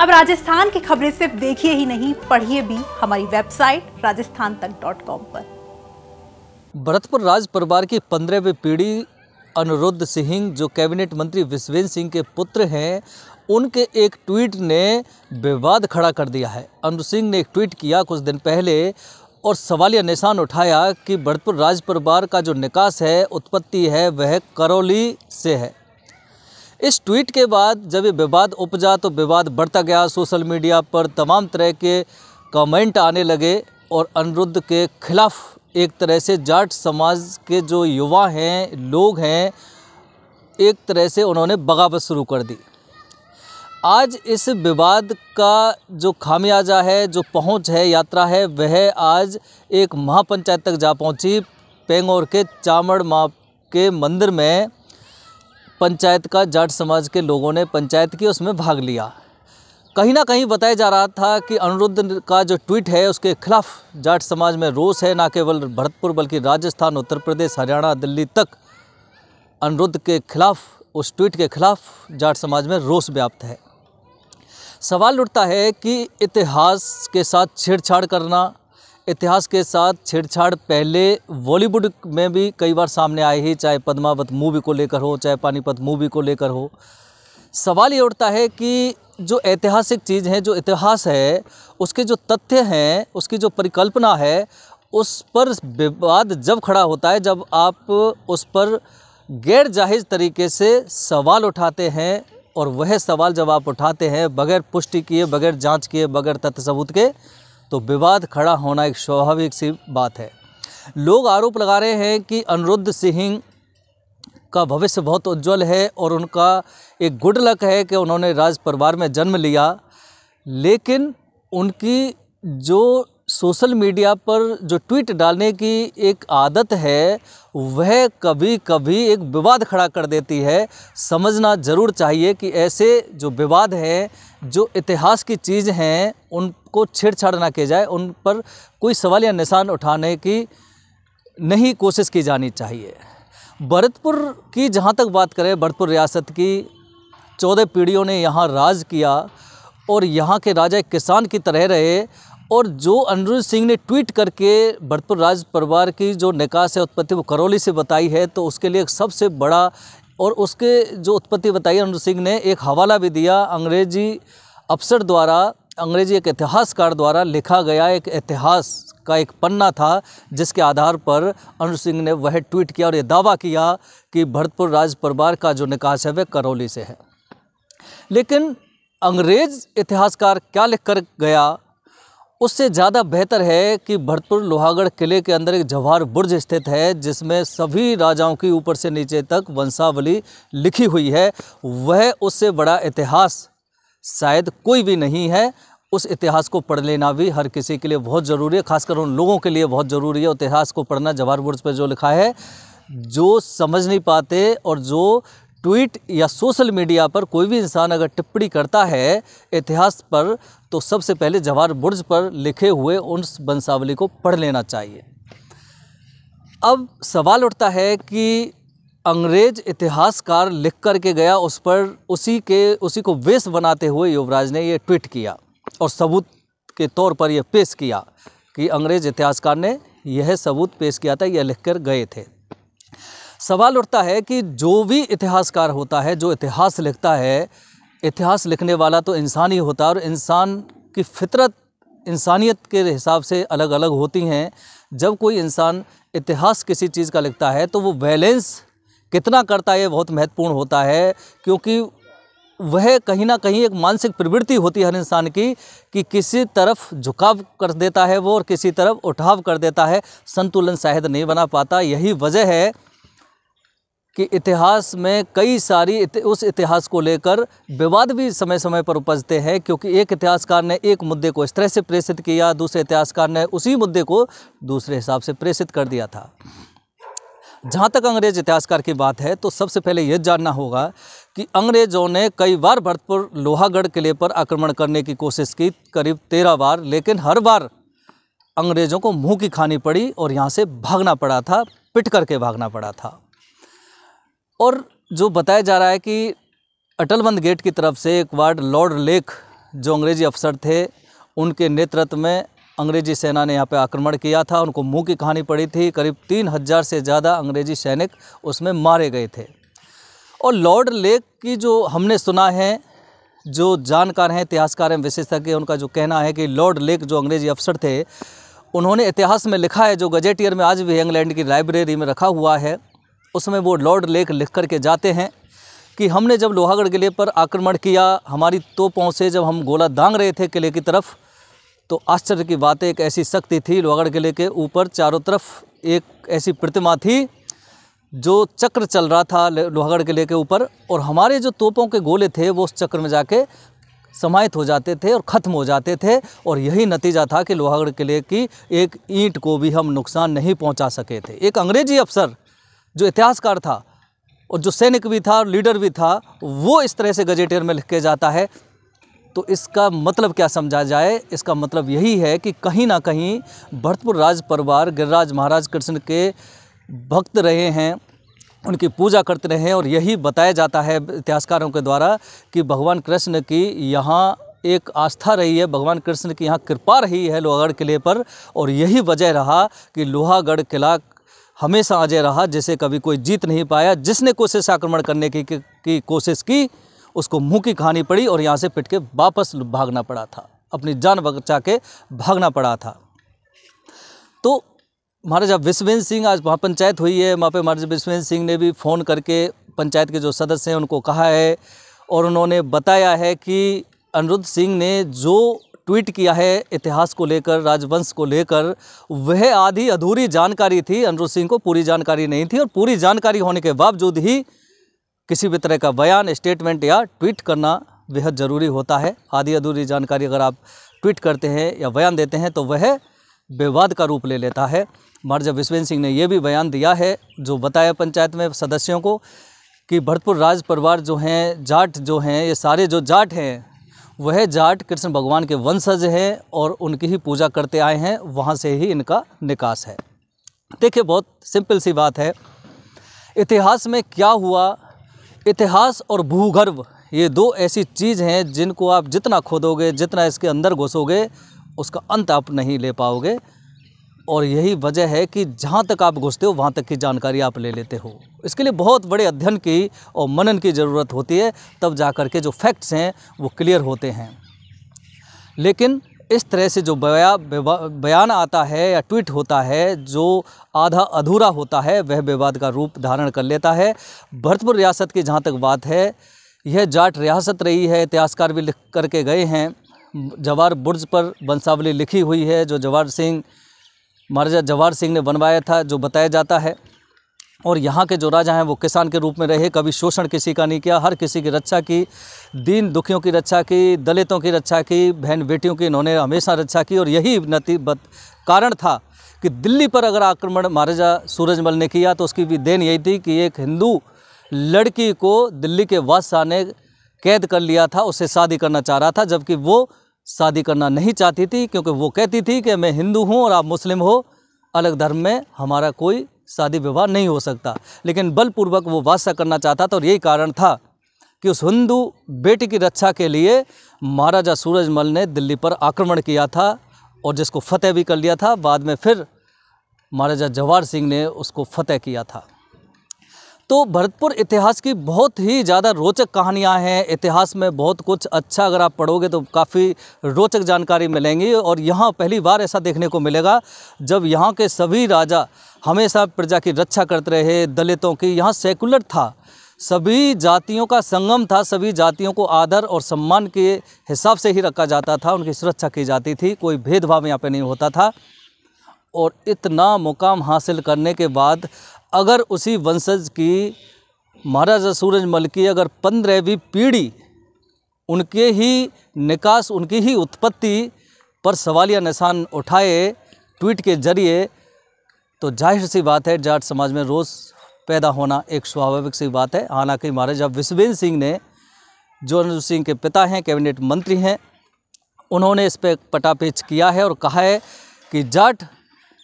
अब राजस्थान की खबरें सिर्फ देखिए ही नहीं पढ़िए भी हमारी वेबसाइट राजस्थान तक डॉट कॉम पर भरतपुर राज परिवार की पंद्रहवीं पीढ़ी अनुरुद्ध सिंह जो कैबिनेट मंत्री विश्वेंद्र सिंह के पुत्र हैं उनके एक ट्वीट ने विवाद खड़ा कर दिया है अनु सिंह ने एक ट्वीट किया कुछ दिन पहले और सवालिया निशान उठाया कि भरतपुर राज परिवार का जो निकास है उत्पत्ति है वह करौली से है इस ट्वीट के बाद जब ये विवाद उपजा तो विवाद बढ़ता गया सोशल मीडिया पर तमाम तरह के कमेंट आने लगे और अनिरुद्ध के खिलाफ एक तरह से जाट समाज के जो युवा हैं लोग हैं एक तरह से उन्होंने बगावत शुरू कर दी आज इस विवाद का जो खामियाजा है जो पहुंच है यात्रा है वह आज एक महापंचायत तक जा पहुंची पेंगोर के चामड़ माँ के मंदिर में पंचायत का जाट समाज के लोगों ने पंचायत की उसमें भाग लिया कहीं ना कहीं बताया जा रहा था कि अनिरुद्ध का जो ट्वीट है उसके खिलाफ जाट समाज में रोष है ना केवल भरतपुर बल्कि राजस्थान उत्तर प्रदेश हरियाणा दिल्ली तक अनिरुद्ध के खिलाफ उस ट्वीट के खिलाफ जाट समाज में रोष व्याप्त है सवाल उठता है कि इतिहास के साथ छेड़छाड़ करना इतिहास के साथ छेड़छाड़ पहले बॉलीवुड में भी कई बार सामने आई ही चाहे पद्मावत मूवी को लेकर हो चाहे पानीपत मूवी को लेकर हो सवाल ये उठता है कि जो ऐतिहासिक चीज़ है जो इतिहास है उसके जो तथ्य हैं उसकी जो परिकल्पना है उस पर विवाद जब खड़ा होता है जब आप उस पर गैर जाहिज तरीके से सवाल उठाते हैं और वह सवाल जब आप उठाते हैं बगैर पुष्टि किए बगैर जांच किए बगैर तथ्य सबूत के तो विवाद खड़ा होना एक स्वाभाविक सी बात है लोग आरोप लगा रहे हैं कि अनिरुद्ध सिंह का भविष्य बहुत उज्जवल है और उनका एक गुड लक है कि उन्होंने राज परिवार में जन्म लिया लेकिन उनकी जो सोशल मीडिया पर जो ट्वीट डालने की एक आदत है वह कभी कभी एक विवाद खड़ा कर देती है समझना ज़रूर चाहिए कि ऐसे जो विवाद हैं जो इतिहास की चीज़ हैं उन को छेड़छाड़ ना किया जाए उन पर कोई सवाल या निशान उठाने की नहीं कोशिश की जानी चाहिए भरतपुर की जहाँ तक बात करें भरतपुर रियासत की चौदह पीढ़ियों ने यहाँ राज किया और यहाँ के राजा किसान की तरह रहे और जो अनुज सिंह ने ट्वीट करके भरतपुर राज परिवार की जो निकास है उत्पत्ति वो करौली से बताई है तो उसके लिए सबसे बड़ा और उसके जो उत्पत्ति बताई अनुरुद्ध सिंह ने एक हवाला भी दिया अंग्रेजी अफसर द्वारा अंग्रेजी एक इतिहासकार द्वारा लिखा गया एक इतिहास का एक पन्ना था जिसके आधार पर अनु सिंह ने वह ट्वीट किया और ये दावा किया कि भरतपुर राज परिवार का जो निकास है वह करौली से है लेकिन अंग्रेज इतिहासकार क्या लिख कर गया उससे ज़्यादा बेहतर है कि भरतपुर लोहागढ़ किले के अंदर एक जवाहर बुर्ज स्थित है जिसमें सभी राजाओं की ऊपर से नीचे तक वंशावली लिखी हुई है वह उससे बड़ा इतिहास शायद कोई भी नहीं है उस इतिहास को पढ़ लेना भी हर किसी के लिए बहुत ज़रूरी है खासकर उन लोगों के लिए बहुत ज़रूरी है इतिहास को पढ़ना जवाहर बुर्ज पर जो लिखा है जो समझ नहीं पाते और जो ट्वीट या सोशल मीडिया पर कोई भी इंसान अगर टिप्पणी करता है इतिहास पर तो सबसे पहले जवाहर बुर्ज पर लिखे हुए उन वंशावली को पढ़ लेना चाहिए अब सवाल उठता है कि अंग्रेज इतिहासकार लिख कर के गया उस पर उसी के उसी को वेश बनाते हुए युवराज ने ये ट्वीट किया और सबूत के तौर पर यह पेश किया कि अंग्रेज़ इतिहासकार ने यह सबूत पेश किया था यह लिख कर गए थे सवाल उठता है कि जो भी इतिहासकार होता है जो इतिहास लिखता है इतिहास लिखने वाला तो इंसान ही होता है और इंसान की फितरत इंसानियत के हिसाब से अलग अलग होती हैं जब कोई इंसान इतिहास किसी चीज़ का लिखता है तो वो बैलेंस कितना करता है बहुत महत्वपूर्ण होता है क्योंकि वह कहीं ना कहीं एक मानसिक प्रवृत्ति होती है हर इंसान की कि किसी तरफ झुकाव कर देता है वो और किसी तरफ उठाव कर देता है संतुलन शायद नहीं बना पाता यही वजह है कि इतिहास में कई सारी इति, उस इतिहास को लेकर विवाद भी समय समय पर उपजते हैं क्योंकि एक इतिहासकार ने एक मुद्दे को इस तरह से प्रेषित किया दूसरे इतिहासकार ने उसी मुद्दे को दूसरे हिसाब से प्रेषित कर दिया था जहाँ तक अंग्रेज इतिहासकार की बात है तो सबसे पहले यह जानना होगा कि अंग्रेज़ों ने कई बार भरतपुर लोहागढ़ किले पर आक्रमण करने की कोशिश की करीब तेरह बार लेकिन हर बार अंग्रेज़ों को मुंह की खानी पड़ी और यहाँ से भागना पड़ा था पिट करके भागना पड़ा था और जो बताया जा रहा है कि अटलबंद गेट की तरफ से एक वार्ड लॉर्ड लेख जो अंग्रेजी अफसर थे उनके नेतृत्व में अंग्रेजी सेना ने यहाँ पे आक्रमण किया था उनको मुंह की कहानी पड़ी थी करीब तीन हज़ार से ज़्यादा अंग्रेजी सैनिक उसमें मारे गए थे और लॉर्ड लेक की जो हमने सुना है जो जानकार हैं इतिहासकार हैं विशेषज्ञ उनका जो कहना है कि लॉर्ड लेक जो अंग्रेजी अफसर थे उन्होंने इतिहास में लिखा है जो गजेटियर में आज भी इंग्लैंड की लाइब्रेरी में रखा हुआ है उसमें वो लॉर्ड लेक लिख कर के जाते हैं कि हमने जब लोहागढ़ किले पर आक्रमण किया हमारी तोपों से जब हम गोला दांग रहे थे किले की तरफ तो आश्चर्य की बात एक ऐसी शक्ति थी लोहागढ़ किले के ऊपर चारों तरफ एक ऐसी प्रतिमा थी जो चक्र चल रहा था लोहागढ़ किले के ऊपर और हमारे जो तोपों के गोले थे वो उस चक्र में जाके समाहित हो जाते थे और ख़त्म हो जाते थे और यही नतीजा था कि लोहागढ़ किले की एक ईंट को भी हम नुकसान नहीं पहुंचा सके थे एक अंग्रेजी अफसर जो इतिहासकार था और जो सैनिक भी था और लीडर भी था वो इस तरह से गजेटियर में लिख के जाता है तो इसका मतलब क्या समझा जाए इसका मतलब यही है कि कहीं ना कहीं भरतपुर राज परिवार गिरिराज महाराज कृष्ण के भक्त रहे हैं उनकी पूजा करते रहे हैं और यही बताया जाता है इतिहासकारों के द्वारा कि भगवान कृष्ण की यहाँ एक आस्था रही है भगवान कृष्ण की यहाँ कृपा रही है लोहागढ़ किले पर और यही वजह रहा कि लोहागढ़ किला हमेशा अजय रहा जिसे कभी कोई जीत नहीं पाया जिसने कोशिश आक्रमण करने की, की, की कोशिश की उसको मुंह की कहानी पड़ी और यहाँ से पिट के वापस भागना पड़ा था अपनी जान बचा के भागना पड़ा था तो महाराजा विश्वेंद्र सिंह आज वहाँ पंचायत हुई है वहाँ पे महाराजा विश्वेंद्र सिंह ने भी फ़ोन करके पंचायत के जो सदस्य हैं उनको कहा है और उन्होंने बताया है कि अनिरुद्ध सिंह ने जो ट्वीट किया है इतिहास को लेकर राजवंश को लेकर वह आधी अधूरी जानकारी थी अनिरुद्ध सिंह को पूरी जानकारी नहीं थी और पूरी जानकारी होने के बावजूद ही किसी भी तरह का बयान स्टेटमेंट या ट्वीट करना बेहद ज़रूरी होता है आधी अधूरी जानकारी अगर आप ट्वीट करते हैं या बयान देते हैं तो वह विवाद का रूप ले लेता है महाराजा विश्वेंद्र सिंह ने यह भी बयान दिया है जो बताया पंचायत में सदस्यों को कि भरतपुर राज परिवार जो हैं जाट जो हैं ये सारे जो जाट हैं वह जाट कृष्ण भगवान के वंशज हैं और उनकी ही पूजा करते आए हैं वहाँ से ही इनका निकास है देखिए बहुत सिंपल सी बात है इतिहास में क्या हुआ इतिहास और भूगर्भ ये दो ऐसी चीज़ हैं जिनको आप जितना खोदोगे जितना इसके अंदर घुसोगे उसका अंत आप नहीं ले पाओगे और यही वजह है कि जहाँ तक आप घुसते हो वहाँ तक की जानकारी आप ले लेते हो इसके लिए बहुत बड़े अध्ययन की और मनन की ज़रूरत होती है तब जा के जो फैक्ट्स हैं वो क्लियर होते हैं लेकिन इस तरह से जो बया, बयान आता है या ट्वीट होता है जो आधा अधूरा होता है वह विवाद का रूप धारण कर लेता है भरतपुर रियासत की जहाँ तक बात है यह जाट रियासत रही है इतिहासकार भी लिख करके गए हैं जवार बुर्ज पर वंशावली लिखी हुई है जो जवाहर सिंह महाराजा जवाहर सिंह ने बनवाया था जो बताया जाता है और यहाँ के जो राजा हैं वो किसान के रूप में रहे कभी शोषण किसी का नहीं किया हर किसी की रक्षा की दीन दुखियों की रक्षा की दलितों की रक्षा की बहन बेटियों की इन्होंने हमेशा रक्षा की और यही नती कारण था कि दिल्ली पर अगर आक्रमण महाराजा सूरजमल ने किया तो उसकी भी देन यही थी कि एक हिंदू लड़की को दिल्ली के बादशाह ने कैद कर लिया था उससे शादी करना चाह रहा था जबकि वो शादी करना नहीं चाहती थी क्योंकि वो कहती थी कि मैं हिंदू हूँ और आप मुस्लिम हो अलग धर्म में हमारा कोई शादी विवाह नहीं हो सकता लेकिन बलपूर्वक वो वादसा करना चाहता था और यही कारण था कि उस हिंदू बेटी की रक्षा के लिए महाराजा सूरजमल ने दिल्ली पर आक्रमण किया था और जिसको फतेह भी कर लिया था बाद में फिर महाराजा जवाहर सिंह ने उसको फतेह किया था तो भरतपुर इतिहास की बहुत ही ज़्यादा रोचक कहानियाँ हैं इतिहास में बहुत कुछ अच्छा अगर आप पढ़ोगे तो काफ़ी रोचक जानकारी मिलेंगी और यहाँ पहली बार ऐसा देखने को मिलेगा जब यहाँ के सभी राजा हमेशा प्रजा की रक्षा करते रहे दलितों की यहाँ सेकुलर था सभी जातियों का संगम था सभी जातियों को आदर और सम्मान के हिसाब से ही रखा जाता था उनकी सुरक्षा की जाती थी कोई भेदभाव यहाँ पे नहीं होता था और इतना मुकाम हासिल करने के बाद अगर उसी वंशज की महाराजा सूरजमल की अगर पंद्रहवीं पीढ़ी उनके ही निकास उनकी ही उत्पत्ति पर सवालिया निशान उठाए ट्वीट के जरिए तो जाहिर सी बात है जाट समाज में रोज़ पैदा होना एक स्वाभाविक सी बात है हालांकि महाराजा विश्वेंद्र सिंह ने जो सिंह के पिता हैं कैबिनेट मंत्री हैं उन्होंने इस पर पटापेच किया है और कहा है कि जाट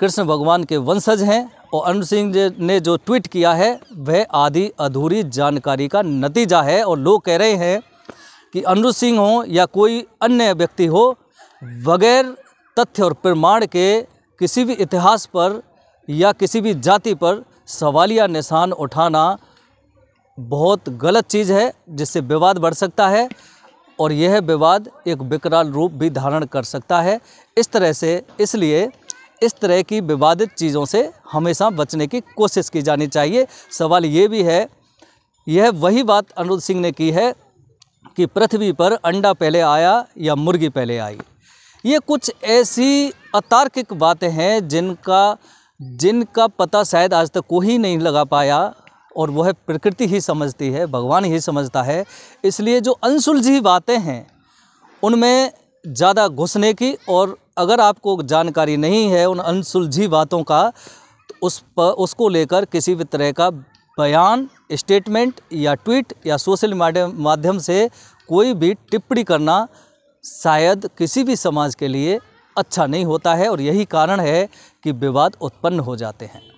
कृष्ण भगवान के वंशज हैं और अरुण सिंह ने जो ट्वीट किया है वह आधी अधूरी जानकारी का नतीजा है और लोग कह रहे हैं कि अरुण सिंह हो या कोई अन्य व्यक्ति हो बगैर तथ्य और प्रमाण के किसी भी इतिहास पर या किसी भी जाति पर सवालिया निशान उठाना बहुत गलत चीज़ है जिससे विवाद बढ़ सकता है और यह विवाद एक विकराल रूप भी धारण कर सकता है इस तरह से इसलिए इस तरह की विवादित चीज़ों से हमेशा बचने की कोशिश की जानी चाहिए सवाल ये भी है यह वही बात अनुरुद्ध सिंह ने की है कि पृथ्वी पर अंडा पहले आया या मुर्गी पहले आई ये कुछ ऐसी अतार्किक बातें हैं जिनका जिनका पता शायद आज तक कोई नहीं लगा पाया और वह प्रकृति ही समझती है भगवान ही समझता है इसलिए जो अनसुलझी बातें हैं उनमें ज़्यादा घुसने की और अगर आपको जानकारी नहीं है उन अनसुलझी बातों का तो उस पर उसको लेकर किसी भी तरह का बयान स्टेटमेंट या ट्वीट या सोशल माध्यम से कोई भी टिप्पणी करना शायद किसी भी समाज के लिए अच्छा नहीं होता है और यही कारण है कि विवाद उत्पन्न हो जाते हैं